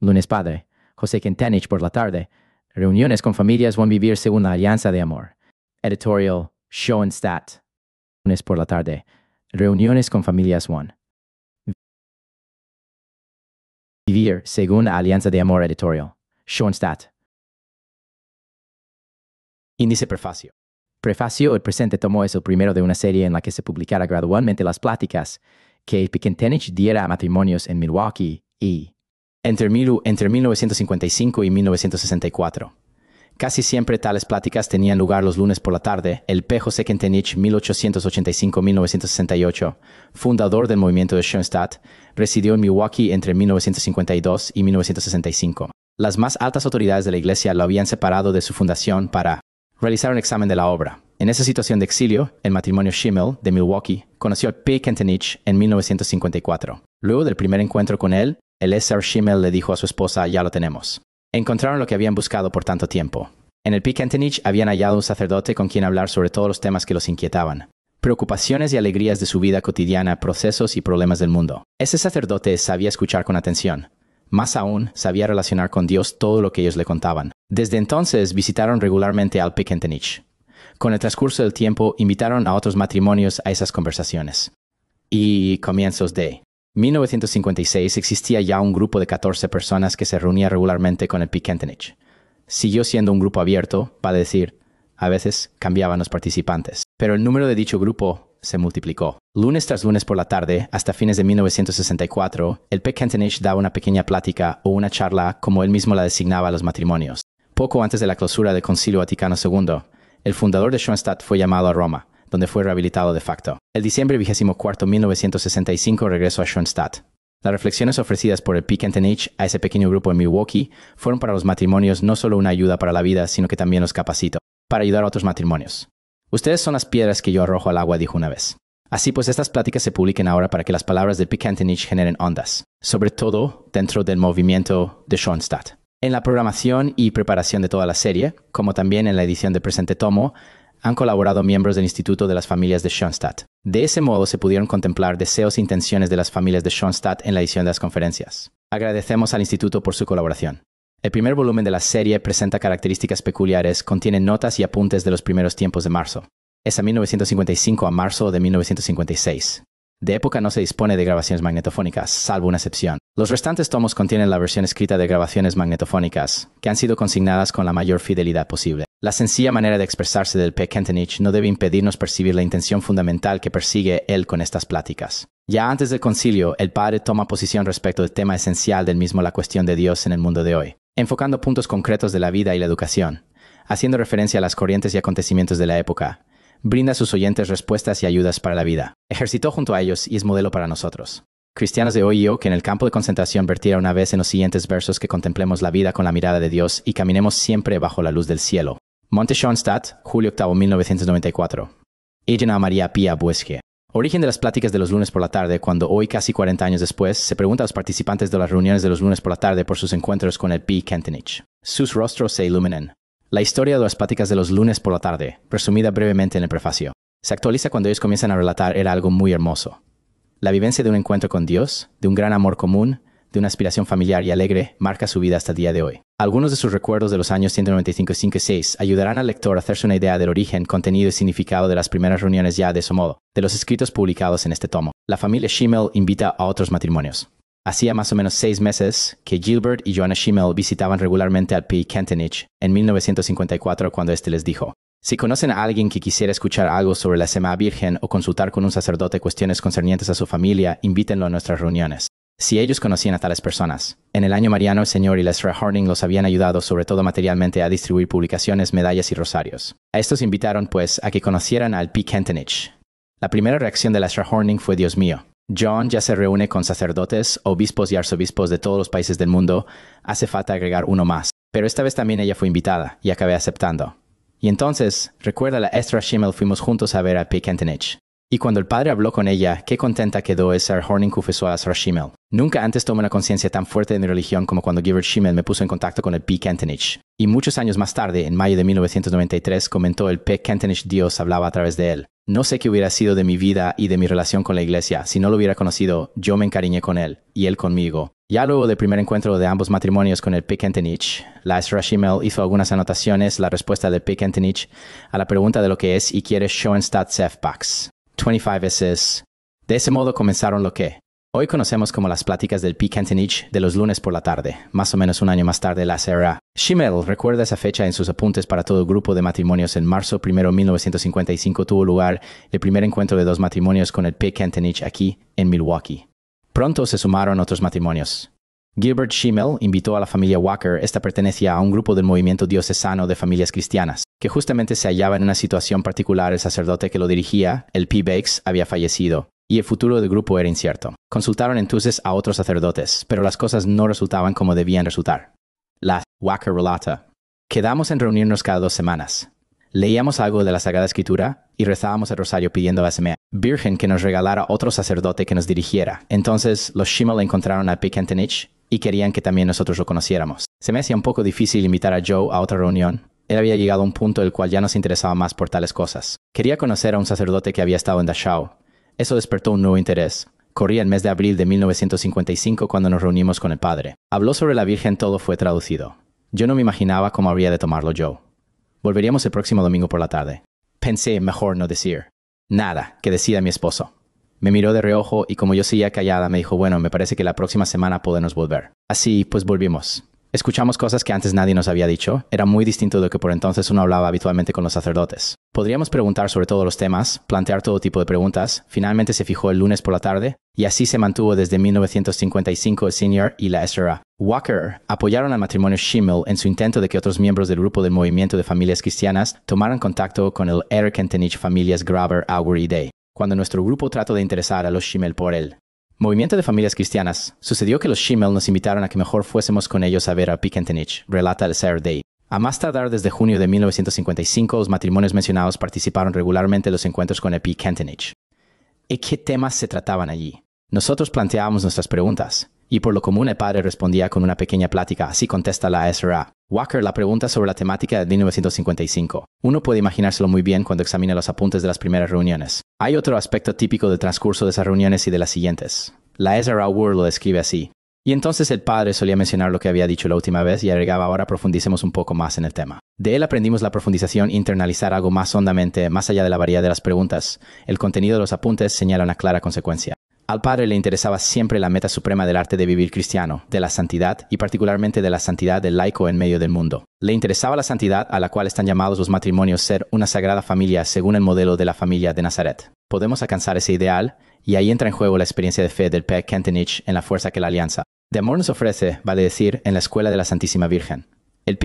lunes padre, José Quintanich por la tarde, reuniones con familias a Vivir según la Alianza de Amor, editorial Schoenstatt, lunes por la tarde, reuniones con familias One. Vivir según la Alianza de Amor editorial, Show Índice Prefacio. Prefacio el presente tomo es el primero de una serie en la que se publicara gradualmente las pláticas que Pikentenich diera a matrimonios en Milwaukee y entre, 1955 y 1964. Casi siempre tales pláticas tenían lugar los lunes por la tarde. El Pejo Kentenich, 1885-1968, fundador del movimiento de Schoenstatt, residió en Milwaukee entre 1952 y 1965. Las más altas autoridades de la iglesia lo habían separado de su fundación para realizar un examen de la obra. En esa situación de exilio, el matrimonio Schimmel de Milwaukee conoció a P. Kentenich en 1954. Luego del primer encuentro con él, el SR Schimmel le dijo a su esposa, ya lo tenemos. Encontraron lo que habían buscado por tanto tiempo. En el Pikentenich habían hallado un sacerdote con quien hablar sobre todos los temas que los inquietaban. Preocupaciones y alegrías de su vida cotidiana, procesos y problemas del mundo. Ese sacerdote sabía escuchar con atención. Más aún, sabía relacionar con Dios todo lo que ellos le contaban. Desde entonces visitaron regularmente al Pikentenich. Con el transcurso del tiempo, invitaron a otros matrimonios a esas conversaciones. Y comienzos de 1956 existía ya un grupo de 14 personas que se reunía regularmente con el Pikentenich. Siguió siendo un grupo abierto, para decir, a veces cambiaban los participantes, pero el número de dicho grupo se multiplicó. Lunes tras lunes por la tarde, hasta fines de 1964, el Pikentenich daba una pequeña plática o una charla como él mismo la designaba a los matrimonios. Poco antes de la clausura del Concilio Vaticano II, el fundador de Schoenstatt fue llamado a Roma donde fue rehabilitado de facto. El diciembre 24, 1965 regresó a Schoenstatt. Las reflexiones ofrecidas por el Peak a ese pequeño grupo en Milwaukee fueron para los matrimonios no solo una ayuda para la vida, sino que también los capacitó para ayudar a otros matrimonios. Ustedes son las piedras que yo arrojo al agua, dijo una vez. Así pues, estas pláticas se publiquen ahora para que las palabras del and generen ondas, sobre todo dentro del movimiento de Schoenstatt. En la programación y preparación de toda la serie, como también en la edición de presente tomo, han colaborado miembros del Instituto de las Familias de Schoenstatt. De ese modo se pudieron contemplar deseos e intenciones de las familias de Schoenstatt en la edición de las conferencias. Agradecemos al Instituto por su colaboración. El primer volumen de la serie presenta características peculiares, contiene notas y apuntes de los primeros tiempos de marzo. Es a 1955 a marzo de 1956. De época no se dispone de grabaciones magnetofónicas, salvo una excepción. Los restantes tomos contienen la versión escrita de grabaciones magnetofónicas, que han sido consignadas con la mayor fidelidad posible. La sencilla manera de expresarse del P. Kentenich no debe impedirnos percibir la intención fundamental que persigue él con estas pláticas. Ya antes del concilio, el padre toma posición respecto del tema esencial del mismo la cuestión de Dios en el mundo de hoy, enfocando puntos concretos de la vida y la educación, haciendo referencia a las corrientes y acontecimientos de la época, brinda a sus oyentes respuestas y ayudas para la vida. Ejercitó junto a ellos y es modelo para nosotros. Cristianos de hoy y yo, que en el campo de concentración vertiera una vez en los siguientes versos que contemplemos la vida con la mirada de Dios y caminemos siempre bajo la luz del cielo. Monte Schoenstatt, julio 8, 1994. Ella María Pía Buesque. Origen de las pláticas de los lunes por la tarde, cuando hoy, casi 40 años después, se pregunta a los participantes de las reuniones de los lunes por la tarde por sus encuentros con el P. Kentenich. Sus rostros se iluminan. La historia de las pláticas de los lunes por la tarde, resumida brevemente en el prefacio, se actualiza cuando ellos comienzan a relatar era algo muy hermoso. La vivencia de un encuentro con Dios, de un gran amor común, de una aspiración familiar y alegre, marca su vida hasta el día de hoy. Algunos de sus recuerdos de los años 195 y 6 ayudarán al lector a hacerse una idea del origen, contenido y significado de las primeras reuniones ya de su modo, de los escritos publicados en este tomo. La familia Schimmel invita a otros matrimonios. Hacía más o menos seis meses que Gilbert y Joanna Schimmel visitaban regularmente al P. Kentenich en 1954 cuando éste les dijo, si conocen a alguien que quisiera escuchar algo sobre la Semana Virgen o consultar con un sacerdote cuestiones concernientes a su familia, invítenlo a nuestras reuniones. Si ellos conocían a tales personas. En el año mariano, el señor y Sra. Horning los habían ayudado, sobre todo materialmente, a distribuir publicaciones, medallas y rosarios. A estos invitaron, pues, a que conocieran al P. Kentenich. La primera reacción de Sra. Horning fue Dios mío. John ya se reúne con sacerdotes, obispos y arzobispos de todos los países del mundo. Hace falta agregar uno más. Pero esta vez también ella fue invitada y acabé aceptando. Y entonces, recuerda la Estra Schimmel, fuimos juntos a ver a Pikentenich. Y cuando el padre habló con ella, qué contenta quedó esa Horning confesó a Nunca antes tomé una conciencia tan fuerte de mi religión como cuando Gilbert Schimmel me puso en contacto con el P. Kentenich. Y muchos años más tarde, en mayo de 1993, comentó el P. Kentenich Dios hablaba a través de él. No sé qué hubiera sido de mi vida y de mi relación con la iglesia si no lo hubiera conocido. Yo me encariñé con él y él conmigo. Ya luego del primer encuentro de ambos matrimonios con el Pick Antenich, la hizo algunas anotaciones la respuesta de Pick a la pregunta de lo que es y quiere Schoenstatt Sefpax. 25 veces. De ese modo comenzaron lo que, Hoy conocemos como las pláticas del P. Cantinich de los lunes por la tarde. Más o menos un año más tarde la SRA. Schimmel recuerda esa fecha en sus apuntes para todo el grupo de matrimonios. En marzo de 1955 tuvo lugar el primer encuentro de dos matrimonios con el P. Cantinich aquí, en Milwaukee. Pronto se sumaron otros matrimonios. Gilbert Schimmel invitó a la familia Walker, esta pertenecía a un grupo del movimiento diocesano de familias cristianas, que justamente se hallaba en una situación particular, el sacerdote que lo dirigía, el P. Bakes, había fallecido y el futuro del grupo era incierto. Consultaron entonces a otros sacerdotes, pero las cosas no resultaban como debían resultar. La Wacker relata, quedamos en reunirnos cada dos semanas. Leíamos algo de la Sagrada Escritura y rezábamos el rosario pidiendo a la Semea Virgen que nos regalara otro sacerdote que nos dirigiera. Entonces los le encontraron a Pikentenich y querían que también nosotros lo conociéramos. Se me hacía un poco difícil invitar a Joe a otra reunión, él había llegado a un punto el cual ya nos interesaba más por tales cosas. Quería conocer a un sacerdote que había estado en Dachau, eso despertó un nuevo interés. Corría el mes de abril de 1955 cuando nos reunimos con el padre. Habló sobre la Virgen, todo fue traducido. Yo no me imaginaba cómo habría de tomarlo yo. Volveríamos el próximo domingo por la tarde. Pensé mejor no decir. Nada, que decida mi esposo. Me miró de reojo y como yo seguía callada me dijo, bueno, me parece que la próxima semana podemos volver. Así pues volvimos. Escuchamos cosas que antes nadie nos había dicho, era muy distinto de lo que por entonces uno hablaba habitualmente con los sacerdotes. Podríamos preguntar sobre todos los temas, plantear todo tipo de preguntas, finalmente se fijó el lunes por la tarde, y así se mantuvo desde 1955 el Senior y la SRA. Walker apoyaron al matrimonio Schimmel en su intento de que otros miembros del grupo del Movimiento de Familias Cristianas tomaran contacto con el Eric Familias Graber Augury Day, cuando nuestro grupo trató de interesar a los Schimmel por él. Movimiento de familias cristianas. Sucedió que los Schimmel nos invitaron a que mejor fuésemos con ellos a ver a Kentenich, relata el Day. A más tardar desde junio de 1955, los matrimonios mencionados participaron regularmente en los encuentros con P. Kentenich. ¿Y qué temas se trataban allí? Nosotros planteábamos nuestras preguntas y por lo común el padre respondía con una pequeña plática, así contesta la SRA. Walker la pregunta sobre la temática de 1955. Uno puede imaginárselo muy bien cuando examina los apuntes de las primeras reuniones. Hay otro aspecto típico del transcurso de esas reuniones y de las siguientes. La SRA Ward lo describe así. Y entonces el padre solía mencionar lo que había dicho la última vez y agregaba ahora profundicemos un poco más en el tema. De él aprendimos la profundización internalizar algo más hondamente, más allá de la variedad de las preguntas. El contenido de los apuntes señala una clara consecuencia. Al padre le interesaba siempre la meta suprema del arte de vivir cristiano, de la santidad y particularmente de la santidad del laico en medio del mundo. Le interesaba la santidad a la cual están llamados los matrimonios ser una sagrada familia según el modelo de la familia de Nazaret. Podemos alcanzar ese ideal y ahí entra en juego la experiencia de fe del P. Kentenich en la fuerza que la alianza. De amor nos ofrece, vale decir, en la escuela de la Santísima Virgen. El